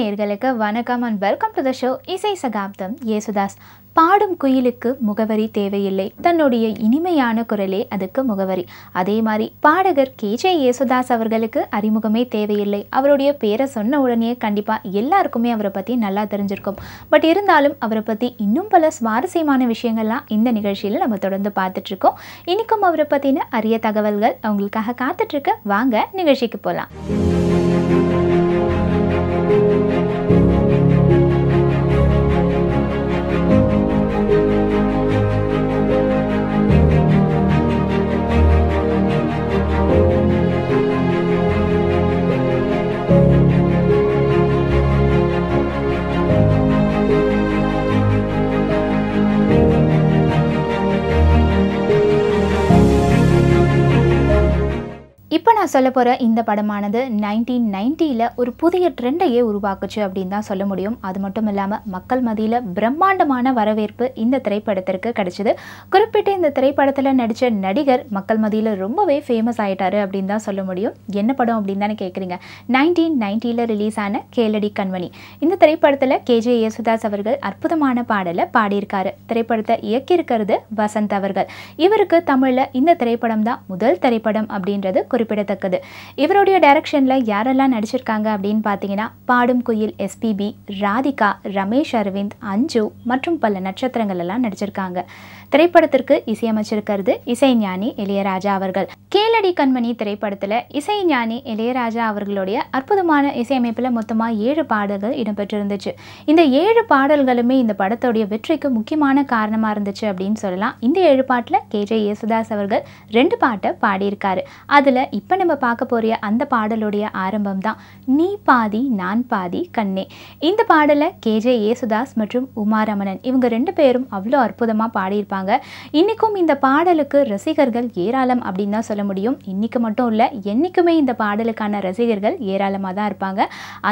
நேர்களுக்கு வணக்கம் and welcome to the show இசை சகாப்தம் ஏசுதாஸ் பாடும் குயிலுக்கு முகவரி தேவையில்லை தன்னுடைய இனிமையான குரலே அதுக்கு முகவரி அதே மாதிரி பாடகர் கே ஜே யேசுதாஸ் அவர்களுக்கு அறிமுகமே தேவையில்லை அவருடைய பேரை சொன்ன உடனே கண்டிப்பாக எல்லாருக்குமே அவரை பற்றி நல்லா தெரிஞ்சிருக்கும் பட் இருந்தாலும் அவரை பற்றி இன்னும் பல சுவாரஸ்யமான விஷயங்கள்லாம் இந்த நிகழ்ச்சியில் நம்ம தொடர்ந்து பார்த்துட்ருக்கோம் இன்றைக்கும் அவரை பற்றின அரிய தகவல்கள் அவங்களுக்காக காத்துட்ருக்க வாங்க நிகழ்ச்சிக்கு போகலாம் நான் சொல்ல போகிற இந்த படமானது நைன்டீன் நைன்ட்டியில் ஒரு புதிய ட்ரெண்டையே உருவாக்குச்சு அப்படின்னு தான் சொல்ல முடியும் அது மட்டும் இல்லாமல் மக்கள் மதியில் பிரம்மாண்டமான வரவேற்பு இந்த திரைப்படத்திற்கு கிடச்சிது குறிப்பிட்டு இந்த திரைப்படத்தில் நடித்த நடிகர் மக்கள் மதியில் ரொம்பவே ஃபேமஸ் ஆகிட்டாரு அப்படின்னு தான் சொல்ல முடியும் என்ன படம் அப்படின்னு தானே கேட்குறீங்க நைன்டீன் நைன்ட்டியில் ரிலீஸ் ஆன கேலடி கண்மணி இந்த திரைப்படத்தில் கேஜே யேசுதாஸ் அவர்கள் அற்புதமான பாடலை பாடியிருக்காரு திரைப்படத்தை இயக்கியிருக்கிறது வசந்த் அவர்கள் இவருக்கு தமிழில் இந்த திரைப்படம் தான் முதல் திரைப்படம் அப்படின்றது குறிப்பிட குறிப்பிடத்தக்கது இவருடைய டைரக்ஷனில் யாரெல்லாம் நடிச்சிருக்காங்க அப்படின்னு பார்த்தீங்கன்னா பாடும் குயில் எஸ்பிபி ராதிகா ரமேஷ் அரவிந்த் அஞ்சு மற்றும் பல நட்சத்திரங்கள் எல்லாம் நடிச்சிருக்காங்க திரைப்படத்திற்கு இசையமைச்சிருக்கிறது இசைஞானி இளையராஜா அவர்கள் கேளடி கண்மணி திரைப்படத்தில் இசைஞானி இளையராஜா அவர்களுடைய அற்புதமான இசையமைப்பில் மொத்தமாக ஏழு பாடல்கள் இடம்பெற்றிருந்துச்சு இந்த ஏழு பாடல்களுமே இந்த படத்துடைய வெற்றிக்கு முக்கியமான காரணமாக இருந்துச்சு அப்படின்னு சொல்லலாம் இந்த ஏழு பாட்டில் கே ஜே யேசுதாஸ் அவர்கள் ரெண்டு பாட்டை பாடியிருக்காரு அதில் இப்போ நம்ம பார்க்க போகிற அந்த பாடலுடைய ஆரம்பம் தான் நீ பாதி நான் பாதி கண்ணே இந்த பாடலை கேஜே ஏசுதாஸ் மற்றும் உமாரமணன் இவங்க ரெண்டு பேரும் அவ்வளோ அற்புதமாக பாடியிருப்பாங்க இன்றைக்கும் இந்த பாடலுக்கு ரசிகர்கள் ஏராளம் அப்படின்னு தான் சொல்ல முடியும் இன்றைக்கு மட்டும் இல்லை என்றைக்குமே இந்த பாடலுக்கான ரசிகர்கள் ஏராளமாக தான் இருப்பாங்க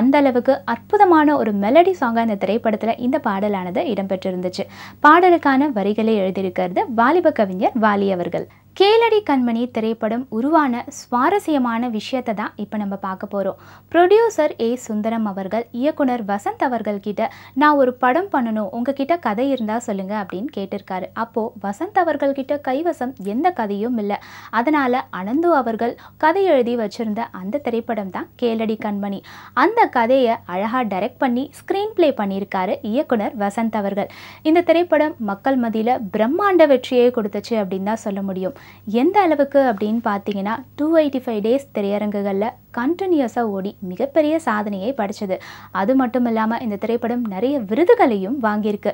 அந்த அளவுக்கு அற்புதமான ஒரு மெலடி சாங்காக இந்த திரைப்படத்தில் இந்த பாடலானது இடம்பெற்றிருந்துச்சு பாடலுக்கான வரிகளை எழுதியிருக்கிறது வாலிப கவிஞர் வாலி அவர்கள் கேளடி கண்மணி திரைப்படம் உருவான சுவாரஸ்யமான விஷயத்தை தான் இப்போ நம்ம பார்க்க போகிறோம் ப்ரொடியூசர் ஏ சுந்தரம் அவர்கள் இயக்குனர் வசந்த் அவர்கள் கிட்ட நான் ஒரு படம் பண்ணணும் உங்ககிட்ட கதை இருந்தால் சொல்லுங்கள் அப்படின்னு கேட்டிருக்காரு அப்போது வசந்த் அவர்கள் கிட்ட கைவசம் எந்த கதையும் இல்லை அதனால் அனந்து அவர்கள் கதை எழுதி வச்சுருந்த அந்த திரைப்படம் தான் கேளடி கண்மணி அந்த கதையை அழகாக டைரக்ட் பண்ணி ஸ்க்ரீன் ப்ளே பண்ணியிருக்காரு இயக்குனர் வசந்த் அவர்கள் இந்த திரைப்படம் மக்கள் மதியில் பிரம்மாண்ட வெற்றியை கொடுத்துச்சு அப்படின்னு தான் சொல்ல முடியும் எந்த அளவுக்கு அப்படின்னு பார்த்தீங்கன்னா டூ எயிட்டி ஃபைவ் டேஸ் திரையரங்குகளில் கண்டினியூஸாக ஓடி மிகப்பெரிய சாதனையை படித்தது அது மட்டும் இல்லாமல் இந்த திரைப்படம் நிறைய விருதுகளையும் வாங்கியிருக்கு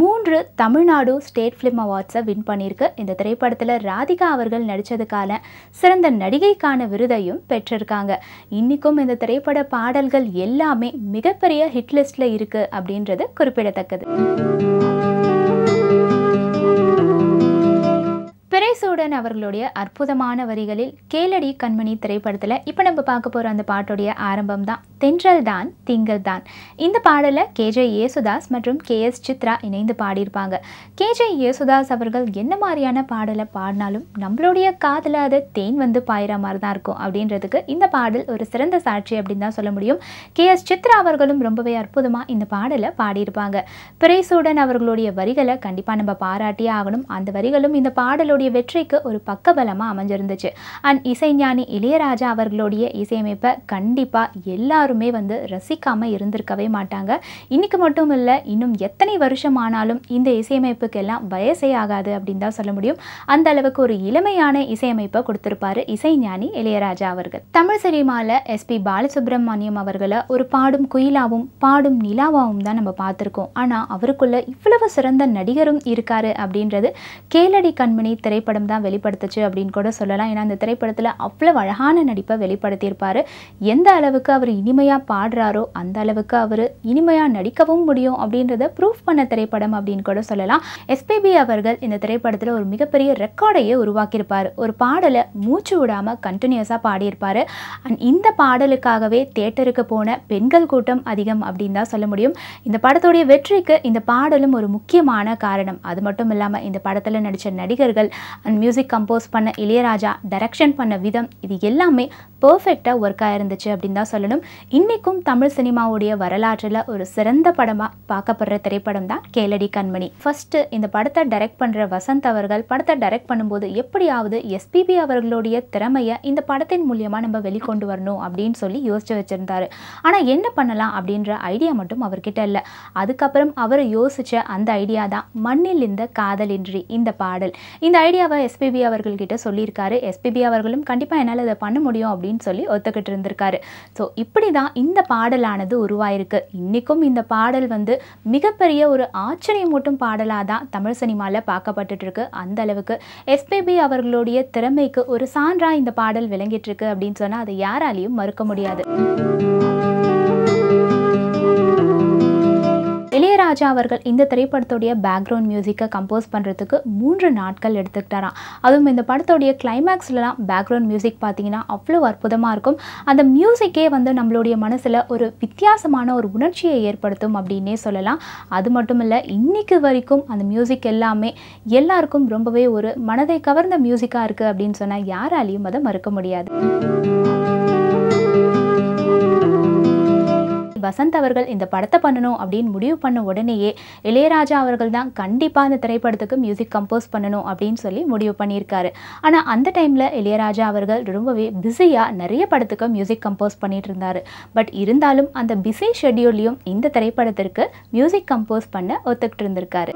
மூன்று தமிழ்நாடு ஸ்டேட் ஃபிலிம் அவார்ட்ஸை வின் பண்ணியிருக்கு இந்த திரைப்படத்தில் ராதிகா அவர்கள் நடித்ததுக்கான சிறந்த நடிகைக்கான விருதையும் பெற்றிருக்காங்க இன்றைக்கும் இந்த திரைப்பட பாடல்கள் எல்லாமே மிகப்பெரிய ஹிட் லிஸ்ட்டில் இருக்குது அப்படின்றது குறிப்பிடத்தக்கது அன்புடன் அவர்களுடைய அற்புதமான வரிகளில் கேளடி கண்மணி திரைப்படத்தில் இப்போ நம்ம பார்க்க போகிற அந்த பாட்டுடைய ஆரம்பம் தான் தென்றல் தான் திங்கள் தான் இந்த பாடலை கேஜே ஏசுதாஸ் மற்றும் கே எஸ் சித்ரா இணைந்து பாடியிருப்பாங்க கேஜே ஏசுதாஸ் அவர்கள் என்ன மாதிரியான பாடலை பாடினாலும் நம்மளுடைய காதில் அது தேன் வந்து பாயிற மாதிரி தான் இருக்கும் அப்படின்றதுக்கு இந்த பாடல் ஒரு சிறந்த சாட்சி அப்படின்னு தான் சொல்ல முடியும் கே எஸ் சித்ரா அவர்களும் ரொம்பவே அற்புதமாக இந்த பாடலை பாடியிருப்பாங்க பிரேசூடன் அவர்களுடைய வரிகளை கண்டிப்பாக நம்ம பாராட்டியே ஆகணும் அந்த வரிகளும் இந்த பாடலுடைய வெற்றிக்கு இசைக்கு ஒரு பக்கபலமாக அமைஞ்சிருந்துச்சு அண்ட் இசைஞானி இளையராஜா அவர்களுடைய இசையமைப்பை கண்டிப்பாக எல்லாருமே வந்து ரசிக்காமல் இருந்திருக்கவே மாட்டாங்க இன்றைக்கு மட்டும் இல்லை இன்னும் எத்தனை வருஷம் ஆனாலும் இந்த இசையமைப்புக்கெல்லாம் வயசே ஆகாது அப்படின்னு தான் சொல்ல முடியும் அந்த அளவுக்கு ஒரு இளமையான இசையமைப்பை கொடுத்துருப்பாரு இசைஞானி இளையராஜா அவர்கள் தமிழ் சினிமாவில் எஸ்பி பாலசுப்ரமணியம் அவர்களை ஒரு பாடும் குயிலாவும் பாடும் நிலாவாவும் தான் நம்ம பார்த்துருக்கோம் ஆனால் அவருக்குள்ள இவ்வளவு சிறந்த நடிகரும் இருக்காரு அப்படின்றது கேளடி கண்மணி திரைப்படம் தான் தான் வெளிப்படுத்துச்சு அப்படின்னு கூட சொல்லலாம் ஏன்னா அந்த திரைப்படத்தில் அவ்வளோ அழகான நடிப்பை வெளிப்படுத்தியிருப்பார் எந்த அளவுக்கு அவர் இனிமையாக பாடுறாரோ அந்த அளவுக்கு அவர் இனிமையாக நடிக்கவும் முடியும் அப்படின்றத ப்ரூஃப் பண்ண திரைப்படம் அப்படின்னு கூட சொல்லலாம் எஸ்பிபி அவர்கள் இந்த திரைப்படத்தில் ஒரு மிகப்பெரிய ரெக்கார்டையே உருவாக்கியிருப்பார் ஒரு பாடலை மூச்சு விடாமல் கண்டினியூஸாக பாடியிருப்பார் அண்ட் இந்த பாடலுக்காகவே தேட்டருக்கு போன பெண்கள் கூட்டம் அதிகம் அப்படின்னு தான் சொல்ல முடியும் இந்த படத்துடைய வெற்றிக்கு இந்த பாடலும் ஒரு முக்கியமான காரணம் அது மட்டும் இல்லாமல் இந்த படத்தில் நடித்த நடிகர்கள் அண்ட் மியூசிக் கம்போஸ் பண்ண இளையராஜா டைரக்ஷன் பண்ண விதம் இது எல்லாமே பர்ஃபெக்டாக ஒர்க்காக இருந்துச்சு அப்படின்னு தான் சொல்லணும் இன்றைக்கும் தமிழ் சினிமாவுடைய வரலாற்றில் ஒரு சிறந்த படமாக பார்க்கப்படுற திரைப்படம் தான் கேளடி கண்மணி ஃபஸ்ட்டு இந்த படத்தை டைரக்ட் பண்ணுற வசந்த் அவர்கள் படத்தை டைரக்ட் பண்ணும்போது எப்படியாவது எஸ்பிபி அவர்களுடைய திறமையை இந்த படத்தின் மூலியமாக நம்ம வெளிக்கொண்டு வரணும் அப்படின்னு சொல்லி யோசிச்சு வச்சுருந்தாரு ஆனால் என்ன பண்ணலாம் அப்படின்ற ஐடியா மட்டும் அவர்கிட்ட இல்லை அதுக்கப்புறம் அவர் யோசித்த அந்த ஐடியா தான் மண்ணில் இந்த காதலின்றி இந்த பாடல் இந்த ஐடியாவை எஸ்பி எஸ்பிபி அவர்கள்கிட்ட சொல்லியிருக்காரு எஸ்பிபி அவர்களும் கண்டிப்பாக என்னால் அதை பண்ண முடியும் அப்படின்னு சொல்லி ஒத்துக்கிட்டு இருந்திருக்காரு ஸோ இப்படி தான் இந்த பாடலானது உருவாயிருக்கு இன்றைக்கும் இந்த பாடல் வந்து மிகப்பெரிய ஒரு ஆச்சரியமூட்டும் பாடலாக தான் தமிழ் சினிமாவில் பார்க்கப்பட்டுருக்கு அந்த அளவுக்கு எஸ்பிபி அவர்களுடைய திறமைக்கு ஒரு சான்றாக இந்த பாடல் விளங்கிட்டு இருக்கு அப்படின்னு சொன்னால் அதை யாராலையும் மறுக்க முடியாது ராஜா அவர்கள் இந்த திரைப்படத்துடைய பேக்ரவுண்ட் மியூசிக்கை கம்போஸ் பண்ணுறதுக்கு மூன்று நாட்கள் எடுத்துக்கிட்டாராம் அதுவும் இந்த படத்துடைய கிளைமேக்ஸ்லலாம் பேக்ரவுண்ட் மியூசிக் பார்த்தீங்கன்னா அவ்வளோ அற்புதமாக இருக்கும் அந்த மியூசிக்கே வந்து நம்மளுடைய மனசில் ஒரு வித்தியாசமான ஒரு உணர்ச்சியை ஏற்படுத்தும் அப்படின்னே சொல்லலாம் அது மட்டும் இல்லை இன்றைக்கு வரைக்கும் அந்த மியூசிக் எல்லாமே எல்லாருக்கும் ரொம்பவே ஒரு மனதை கவர்ந்த மியூசிக்காக இருக்குது அப்படின்னு சொன்னால் யாராலையும் அதை மறுக்க முடியாது வசந்த் அவர்கள் இந்த படத்தை பண்ணணும் அப்படின்னு முடிவு பண்ண உடனேயே இளையராஜா அவர்கள் தான் கண்டிப்பாக அந்த திரைப்படத்துக்கு மியூசிக் கம்போஸ் பண்ணணும் அப்படின்னு சொல்லி முடிவு பண்ணியிருக்காரு ஆனால் அந்த டைமில் இளையராஜா அவர்கள் ரொம்பவே பிஸியாக நிறைய படத்துக்கு மியூசிக் கம்போஸ் பண்ணிட்டு இருந்தார் பட் இருந்தாலும் அந்த பிஸி ஷெட்யூல்லையும் இந்த திரைப்படத்திற்கு மியூசிக் கம்போஸ் பண்ண ஒத்துக்கிட்டு இருந்திருக்காரு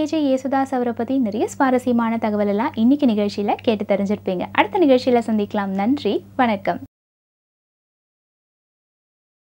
கேஜே யேசுதாஸ் அவரை பற்றி நிறைய சுவாரஸ்யமான தகவலெல்லாம் இன்றைக்கி நிகழ்ச்சியில் கேட்டு தெரிஞ்சிருப்பீங்க அடுத்த நிகழ்ச்சியில் சந்திக்கலாம் நன்றி வணக்கம்